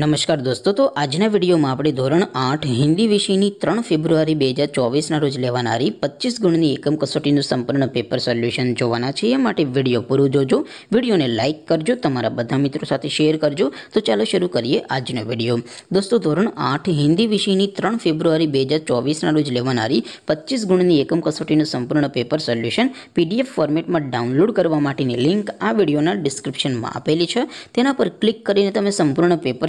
नमस्कार दोस्तों तो आज ने वीडियो में आपड़ी ધોરણ 8 हिंदी विषयनी 3 फरवरी 2024 न रोज लेवनारी 25 ગુણની એકમ કસોટી નું સંપૂર્ણ પેપર સોલ્યુશન જોવાના છે માટે વિડિયો પૂરું જોજો વિડિયોને લાઈક કરજો તમારા બધા મિત્રો સાથે શેર કરજો તો ચાલો શરૂ કરીએ આજનો વિડિયો दोस्तों ધોરણ 8 हिंदी विषयनी 3 फरवरी 2024 ના રોજ લેવનારી 25 ગુણની એકમ કસોટી નું સંપૂર્ણ પેપર સોલ્યુશન PDF ફોર્મેટમાં ડાઉનલોડ કરવા માટેની લિંક આ વિડિયોના ડિસ્ક્રિપ્શનમાં આપેલી છે તેના પર ક્લિક કરીને તમે સંપૂર્ણ પેપર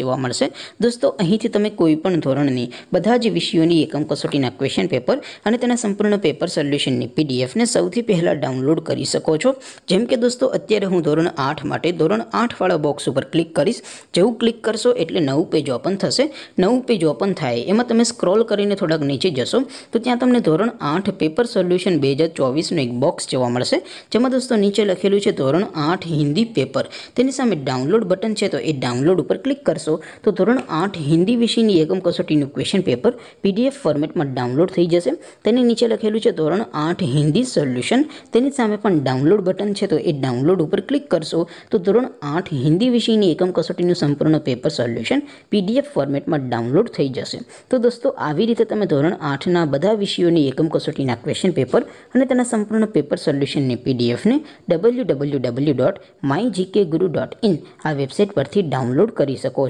જો તમારે સે દોસ્તો અહીંથી તમે કોઈપણ ધોરણની બધા જે વિષયોની એકમ કસોટીના ક્વેશ્ચન પેપર અને તેના સંપૂર્ણ પેપર સોલ્યુશનની પીડીએફ ને સૌથી પહેલા ડાઉનલોડ કરી શકો છો જેમ કે દોસ્તો અત્યારે હું ધોરણ 8 માટે ધોરણ 8 વાળો બોક્સ ઉપર ક્લિક કરીશ જે હું ક્લિક કરશો એટલે નવું પેજ ઓપન થશે નવું પેજ ઓપન થાય એમાં તમે સ્ક્રોલ કરીને થોડક નીચે જશો તો ત્યાં તમને ધોરણ 8 પેપર સોલ્યુશન 2024 નો એક બોક્સ જોવા મળશે જેમાં દોસ્તો નીચે લખેલું છે ધોરણ 8 હિન્દી પેપર તેની સામે ડાઉનલોડ બટન છે તો એ ડાઉનલોડ ઉપર ક્લિક તો ધોરણ 8 હિન્દી વિષયની એકમ કસોટીનું ક્વેશ્ચન પેપર પીડીએફ ફોર્મેટમાં ડાઉનલોડ થઈ જશે તેની નીચે લખેલું છે ધોરણ 8 હિન્દી સોલ્યુશન તેની સામે પણ ડાઉનલોડ બટન છે તો એ ડાઉનલોડ ઉપર ક્લિક કરશો તો ધોરણ 8 હિન્દી વિષયની એકમ કસોટીનું સંપૂર્ણ પેપર સોલ્યુશન પીડીએફ ફોર્મેટમાં ડાઉનલોડ થઈ જશે તો દોસ્તો આવી રીતે તમે ધોરણ 8 ના બધા વિષયોની એકમ કસોટીના ક્વેશ્ચન પેપર અને તેના સંપૂર્ણ પેપર સોલ્યુશનને પીડીએફ ને www.mygkguru.in આ વેબસાઈટ પરથી ડાઉનલોડ કરી શકો